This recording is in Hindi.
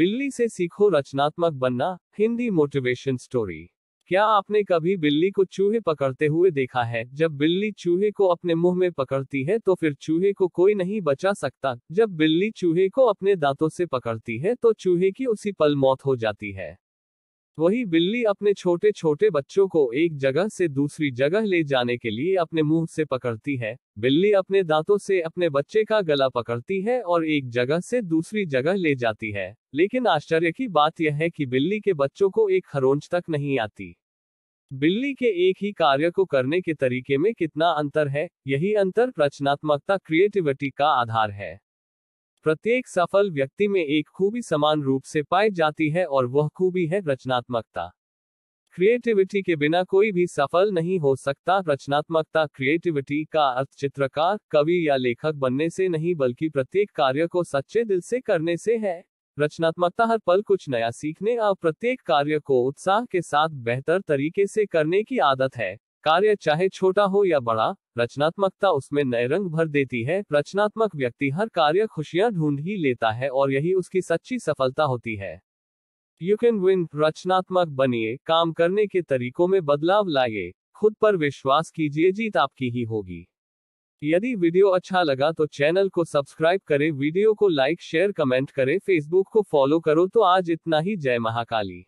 बिल्ली से सीखो रचनात्मक बनना हिंदी मोटिवेशन स्टोरी क्या आपने कभी बिल्ली को चूहे पकड़ते हुए देखा है जब बिल्ली चूहे को अपने मुंह में पकड़ती है तो फिर चूहे को कोई नहीं बचा सकता जब बिल्ली चूहे को अपने दांतों से पकड़ती है तो चूहे की उसी पल मौत हो जाती है वही बिल्ली अपने छोटे छोटे बच्चों को एक जगह से दूसरी जगह ले जाने के लिए अपने मुंह से पकड़ती है बिल्ली अपने दांतों से अपने बच्चे का गला पकड़ती है और एक जगह से दूसरी जगह ले जाती है लेकिन आश्चर्य की बात यह है कि बिल्ली के बच्चों को एक खरोंच तक नहीं आती बिल्ली के एक ही कार्य को करने के तरीके में कितना अंतर है यही अंतर रचनात्मकता क्रिएटिविटी का आधार है प्रत्येक सफल व्यक्ति में एक खूबी समान रूप से पाई जाती है और वह खूबी है रचनात्मकता क्रिएटिविटी के बिना कोई भी सफल नहीं हो सकता रचनात्मकता क्रिएटिविटी का अर्थ चित्रकार कवि या लेखक बनने से नहीं बल्कि प्रत्येक कार्य को सच्चे दिल से करने से है रचनात्मकता हर पल कुछ नया सीखने और प्रत्येक कार्य को उत्साह के साथ बेहतर तरीके से करने की आदत है कार्य चाहे छोटा हो या बड़ा रचनात्मकता उसमें नए रंग भर देती है रचनात्मक व्यक्ति हर कार्य खुशियां ढूंढ ही लेता है और यही उसकी सच्ची सफलता होती है यू कैन विन रचनात्मक बनिए काम करने के तरीकों में बदलाव लाइए खुद पर विश्वास कीजिए जीत आपकी ही होगी यदि वीडियो अच्छा लगा तो चैनल को सब्सक्राइब करें वीडियो को लाइक शेयर कमेंट करें फेसबुक को फॉलो करो तो आज इतना ही जय महाकाली